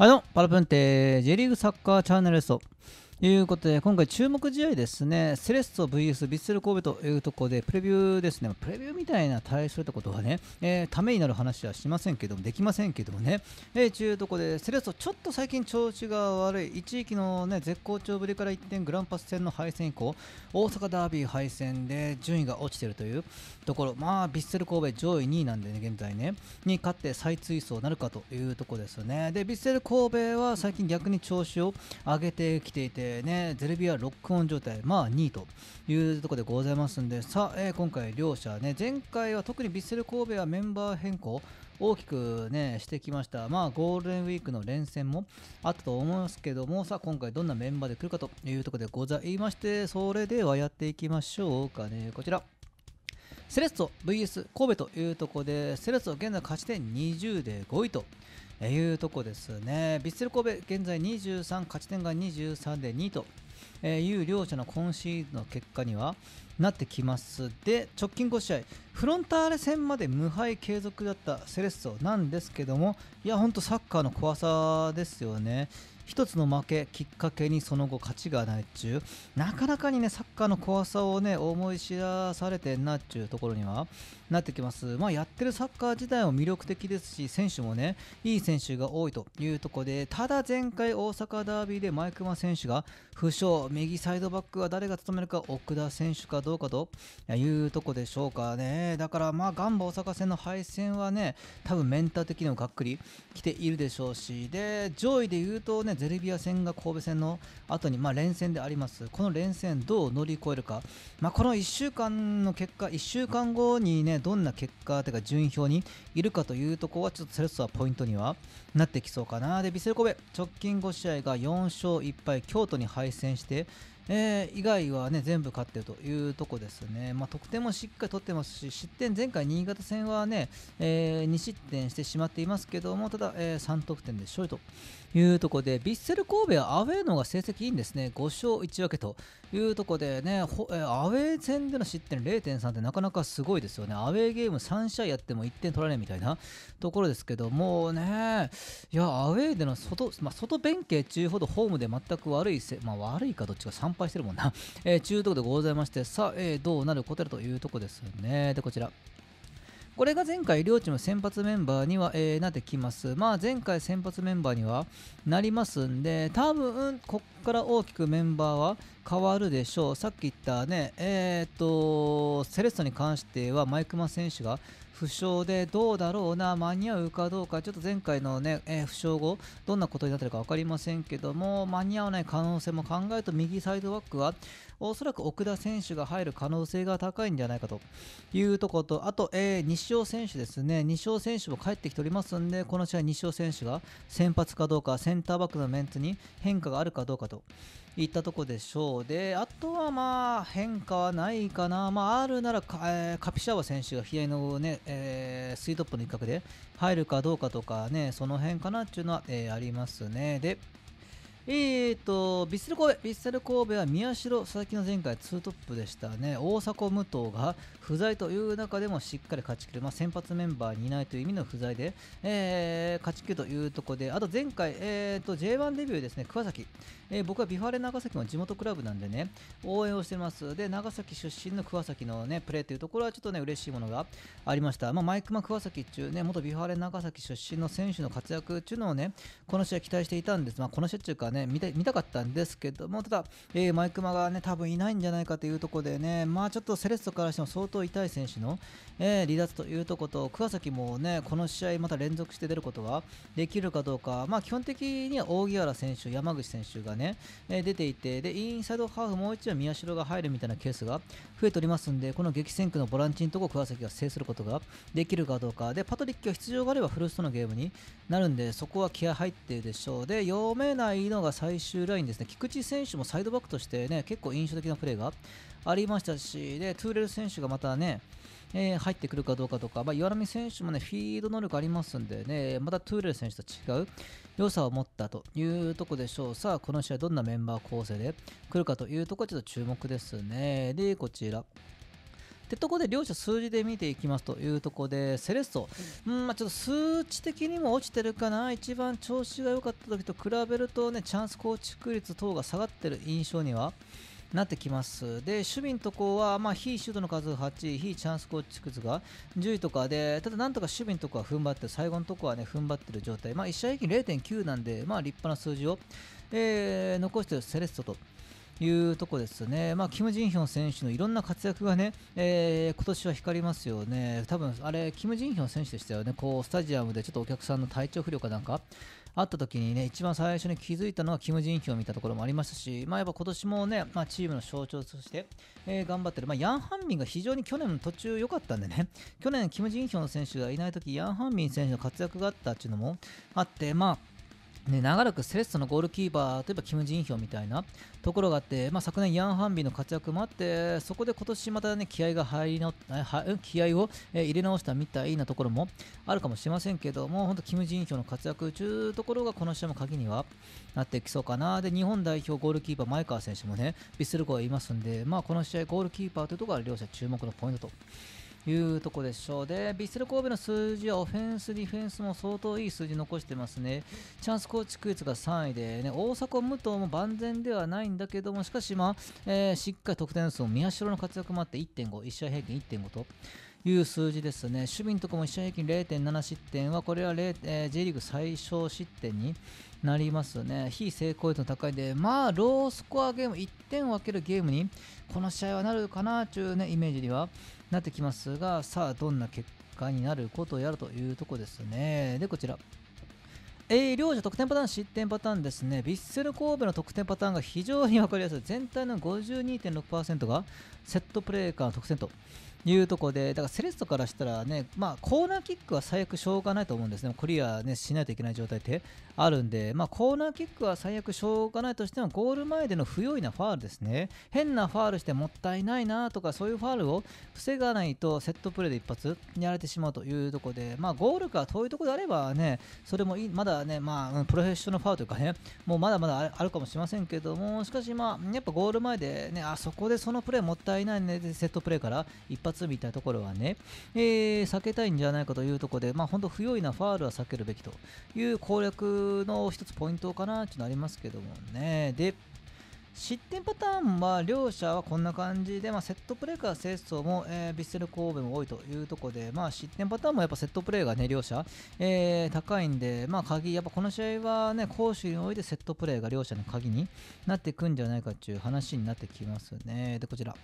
はいどうも、パラプンテ J リーグサッカーチャンネルですいうことで、今回注目試合ですね、セレッソ VS ヴィッセル神戸というところで、プレビューですね、プレビューみたいな対するってことはね、えー、ためになる話はしませんけども、できませんけどもね、えー、ちゅうとこで、セレッソちょっと最近調子が悪い、一時期のね、絶好調ぶりから一点グランパス戦の敗戦以降、大阪ダービー敗戦で順位が落ちてるというところ、まあ、ヴィッセル神戸上位2位なんでね、現在ね、に勝って再追走なるかというところですよね。で、ヴィッセル神戸は最近逆に調子を上げてきていて、ね、ゼルビアロックオン状態、まあ2位というところでございますんで、さあ、えー、今回両者ね、前回は特にヴィッセル神戸はメンバー変更、大きくね、してきました。まあ、ゴールデンウィークの連戦もあったと思いますけども、さあ、今回どんなメンバーで来るかというところでございまして、それではやっていきましょうかね、こちら。セレッソ VS 神戸というところで、セレッソ現在勝ち点20で5位というところですね。ビッセル神戸現在23、勝ち点が23で2位という両者の今シーズンの結果にはなってきます。で、直近5試合、フロンターレ戦まで無敗継続だったセレッソなんですけども、いや、ほんとサッカーの怖さですよね。一つの負けきっかけにその後勝ちがないっちゅうなかなかにねサッカーの怖さをね思い知らされてんなっちゅうところにはなってきますまあやってるサッカー自体も魅力的ですし選手もねいい選手が多いというとこでただ前回大阪ダービーで前熊選手が負傷右サイドバックは誰が務めるか奥田選手かどうかというとこでしょうかねだからまあガンバ大阪戦の敗戦はね多分メンター的にもがっくり来ているでしょうしで上位で言うとねゼルビア戦が神戸戦の後にま連戦であります、この連戦、どう乗り越えるか、まあ、この1週間の結果、1週間後にねどんな結果というか、順位表にいるかというところは、ちょっとセレッソはポイントにはなってきそうかな、でビセル神戸、直近5試合が4勝1敗、京都に敗戦して、えー、以外はね全部勝ってるというとこですね、まあ、得点もしっかり取ってますし失点前回新潟戦はね、えー、2失点してしまっていますけどもただ、えー、3得点で勝利というとこでヴィッセル神戸はアウェーの方が成績いいんですね5勝1分けというとこでねえー、アウェー戦での失点0.3ってなかなかすごいですよねアウェーゲーム3試合やっても1点取られないみたいなところですけどもねいやアウェーでの外、まあ、外弁慶中ほどホームで全く悪いせ、まあ、悪いかどっちか3敗してるもんな。えー、中ゅでございまして、さあ、えー、どうなることだというとこですね。で、こちら。これが前回、両チーム先発メンバーには、えー、なってきます。まあ、前回先発メンバーにはなりますんで、多分、こっから大きくメンバーは変わるでしょう。さっき言ったね、えー、っと、セレッソに関しては、マイクマ選手が負傷でどうだろうな、間に合うかどうか、ちょっと前回のね、えー、負傷後、どんなことになってるか分かりませんけども、間に合わない可能性も考えると、右サイドバックは、おそらく奥田選手が入る可能性が高いんじゃないかというとこと、あと、えー、西尾選手ですね、西尾選手も帰ってきておりますんで、この試合、西尾選手が先発かどうか、センターバックのメンツに変化があるかどうかといったとこでしょう。で、あとはまあ変化はないかな。まあ、あるならえー、カピシャワ選手が左のね、えー、スイートップの一角で入るかどうかとかね、その辺かなっていうのは、えー、ありますね。で、えーと、ヴィッセル神戸、ヴィッセル神戸は宮代、佐々木の前回2トップでしたね。大迫武藤が不在という中でもしっかり勝ちきる。まあ、先発メンバーにいないという意味の不在で、えー、勝ちきるというところで、あと前回、えーと、J1 デビューですね、桑崎。えー、僕はビファレ長崎の地元クラブなんでね、応援をしてます。で、長崎出身の桑崎のね、プレーというところはちょっとね、嬉しいものがありました。まあ、マイクマ桑崎中ね、元ビファレ長崎出身の選手の活躍っていうのをね、この試合期待していたんです。まあ、この試合うかね、ね見た見たかったんですけどもただ、えー、マイクマがね多分いないんじゃないかというところでねまあちょっとセレッソからしても相当痛い選手の、えー、離脱というところと桑崎もねこの試合また連続して出ることができるかどうかまあ基本的には扇原選手山口選手がね、え出ていてでインサイドハーフもう一度宮代が入るみたいなケースが増えておりますんでこの激戦区のボランチのとこ桑崎が制することができるかどうかでパトリックは出場があればフルストのゲームになるんでそこは気合入ってるでしょうで読めないのがが最終ラインですね、菊池選手もサイドバックとしてね、結構印象的なプレーがありましたし、で、トゥーレル選手がまたね、えー、入ってくるかどうかとか、まあ、岩波選手もね、フィード能力ありますんでね、またトゥーレル選手と違う良さを持ったというとこでしょう。さあ、この試合どんなメンバー構成で来るかというところはちょっと注目ですね。で、こちら。ってとこで両者数字で見ていきますというとこでセレッソ、うんまあ、ちょっと数値的にも落ちてるかな一番調子が良かった時と比べるとねチャンス構築率等が下がってる印象にはなってきますで守備のとこは、まあ、非シュートの数8位非チャンス構築率が10位とかでただなんとか守備のとこは踏ん張って最後のとこはね踏ん張ってる状態、まあ、1試合平均0.9なんで、まあ、立派な数字を、えー、残してるセレッソというとこですね、まあ、キム・ジンヒョン選手のいろんな活躍がね、えー、今年は光りますよね、多分あれ、キム・ジンヒョン選手でしたよね、こうスタジアムでちょっとお客さんの体調不良かなんかあった時にね、一番最初に気づいたのはキム・ジンヒョンを見たところもありましたし、まあ、やっぱ今年もね、まあ、チームの象徴として、えー、頑張ってる、まあ、ヤン・ハンミンが非常に去年の途中良かったんでね、去年、キム・ジンヒョン選手がいない時ヤン・ハンミン選手の活躍があったっていうのもあって、まあ、ね、長らくセレッソのゴールキーパーといえばキム・ジンヒョンみたいなところがあって、まあ、昨年ヤン・ハンビの活躍もあってそこで今年また、ね、気合が入りの気合を、入れ直したみたいなところもあるかもしれませんけども本当キム・ジンヒョンの活躍というところがこの試合も鍵にはなってきそうかなで日本代表ゴールキーパー前川選手もねビスルコがいますんで、まあ、この試合ゴールキーパーというところが両者注目のポイントと。いうとこでしょう。で、ヴィッセル神戸の数字はオフェンス、ディフェンスも相当いい数字残してますね。チャンス構築率が3位で、ね、大迫武藤も万全ではないんだけども、しかし、まあ、えー、しっかり得点数も宮代の活躍もあって1.5、1試合平均1.5と。いう数字ですね、守備のところも1試合平均0.7失点は、これは、えー、J リーグ最小失点になりますね、非成功率の高いで、まあ、ロースコアゲーム、1点を分けるゲームに、この試合はなるかなという、ね、イメージにはなってきますが、さあ、どんな結果になることをやるというところですね。で、こちら。えー、両者得点パターン、失点パターンですね、ヴィッセル神戸の得点パターンが非常に分かりやすい、全体の52.6%がセットプレーからの得点というとこでだからセレッソからしたらね、まあ、コーナーキックは最悪しょうがないと思うんですね、クリア、ね、しないといけない状態ってあるんで、まあ、コーナーキックは最悪しょうがないとしても、ゴール前での不用意なファールですね、変なファールしてもったいないなとか、そういうファールを防がないと、セットプレーで一発やられてしまうというところで、まあ、ゴールか遠いところであればね、それもいまだね、まあ、プロフェッショナルファールというかね、もうまだまだあるかもしれませんけども、しかし、まあ、やっぱゴール前で、ね、あそこでそのプレーもったいないね、セットプレーから一発発みたいなところはね、えー、避けたいんじゃないかというところで、まあ、本当不用意なファールは避けるべきという攻略の一つポイントかなっていうのありますけどもね。で、失点パターンは両者はこんな感じで、まあ、セットプレーから清掃も、えー、ヴィッセル神戸も多いというところで、まあ、失点パターンもやっぱセットプレーがね両者、えー、高いんで、まあ、鍵やっぱこの試合はね攻守においてセットプレーが両者の鍵になっていくんじゃないかっていう話になってきますねでこちら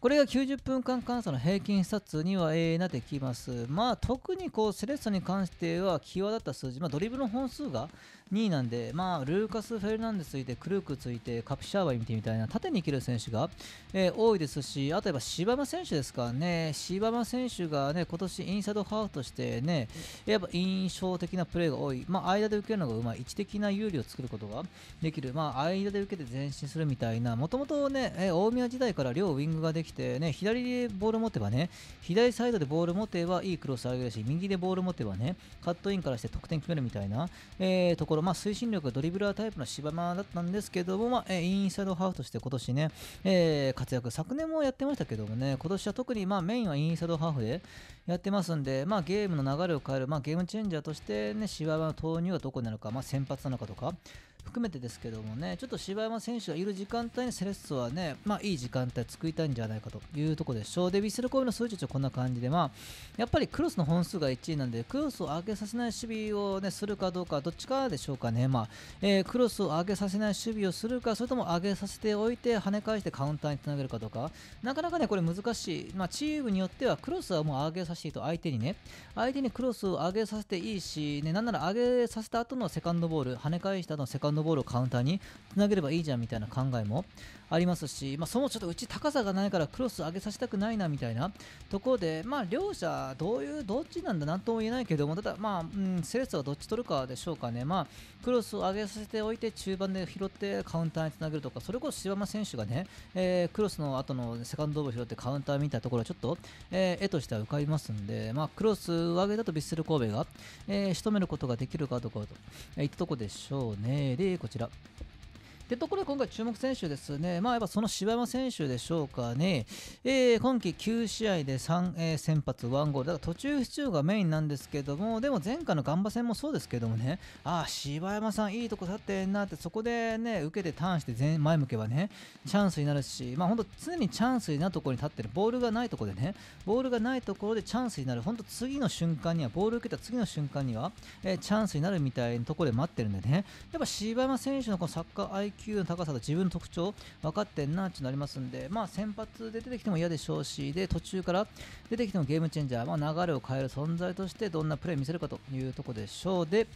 これが90分間換算の平均視察には、えー、なってきます。まあ、特にこうセレッソに関しては際立った数字、まあ、ドリブルの本数が2位なんで、まあ、ルーカス・フェルナンデスついて、クルークついて、カプシャーバイ見てみたいな、縦に切る選手が、えー、多いですし、あとやっぱ柴山選手ですからね、柴山選手がね、今年インサイドハーフとしてね、やっぱ印象的なプレーが多い、まあ、間で受けるのがうまい、位置的な有利を作ることができる、まあ、間で受けて前進するみたいな、もともとね、えー、大宮時代から両ウィングができきて、ね、左でボール持てばね、左サイドでボール持てばいいクロス上げるし、右でボール持てばね、カットインからして得点決めるみたいな、えー、ところ、まあ、推進力がドリブラータイプの芝間だったんですけども、まあ、インサイドハーフとして今年ね、えー、活躍、昨年もやってましたけどもね、今年は特にまあメインはインサイドハーフでやってますんで、まあ、ゲームの流れを変える、まあ、ゲームチェンジャーとして、ね、芝間の投入はどこなのか、まあ、先発なのかとか、含めてですけどもね、ちょっと柴山選手がいる時間帯にセレッソはね、まあいい時間帯作りたいんじゃないかというところでしょう。で、ヴィッセル神戸の数値はこんな感じで、まあ、やっぱりクロスの本数が1位なんで、クロスを上げさせない守備をね、するかどうか、どっちかでしょうかね。まあ、えー、クロスを上げさせない守備をするか、それとも上げさせておいて、跳ね返してカウンターにつなげるかどうか、なかなかね、これ難しい。まあ、チームによってはクロスはもう上げさせていいと、相手にね、相手にクロスを上げさせていいし、ね、なんなら上げさせた後のセカンドボール、跳ね返した後のセカンドンドボールをカウンターにつなげればいいじゃんみたいな考えもありますし、まあ、そもちょっとうち高さがないからクロス上げさせたくないなみたいなところで、まあ、両者どういうどっちなんだなとも言えないけどもただ、まあうん、セレスはどっち取るかでしょうかね、まあ、クロスを上げさせておいて中盤で拾ってカウンターにつなげるとかそれこそ柴間選手がね、えー、クロスの後のセカンドオーブ拾ってカウンターみたいなところはちょっと、えー、絵としては浮かびますんで、まあ、クロスを上げたとヴィッセル神戸が、えー、仕留めることができるかどうかといったところでしょうねでこちらでところで今回注目選手ですね、まあ、やっぱその柴山選手でしょうかね、えー、今季9試合で3、えー、先発1ゴール、だから途中出場がメインなんですけども、でも前回のガンバ戦もそうですけどもね、ああ、柴山さん、いいとこ立ってんなって、そこでね、受けてターンして前前向けばね、チャンスになるし、まあ、本当、常にチャンスになるところに立ってる、ボールがないところでね、ボールがないところでチャンスになる、本当、次の瞬間には、ボール受けた次の瞬間には、えー、チャンスになるみたいなところで待ってるんでね、やっぱ柴山選手のこのサッカー IQ 球の高さと自分の特徴分かってんなってなりますんで、まあ、先発で出てきても嫌でしょうしで途中から出てきてもゲームチェンジャー、まあ、流れを変える存在としてどんなプレーを見せるかというところでしょうで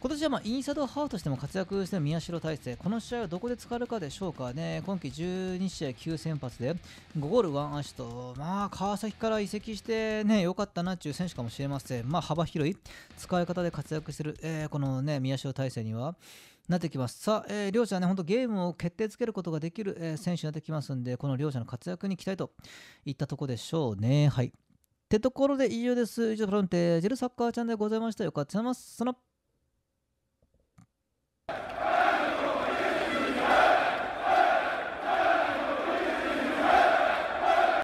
今年はまインサイドハーフとしても活躍している宮代大成、この試合はどこで使えるかでしょうかね、今季12試合9先発で5ゴール1アシと、まあ、川崎から移籍してねかったなという選手かもしれません、まあ、幅広い使い方で活躍している、えー、このね宮代大成には、なってきます。さあ、えー、両者ね、本当ゲームを決定づけることができる、えー、選手になってきますんで、この両者の活躍に期待といったとこでしょうね。はい。ってところで以上です。以上、プロンテージェルサッカーチャンネルでございました。よかったます。その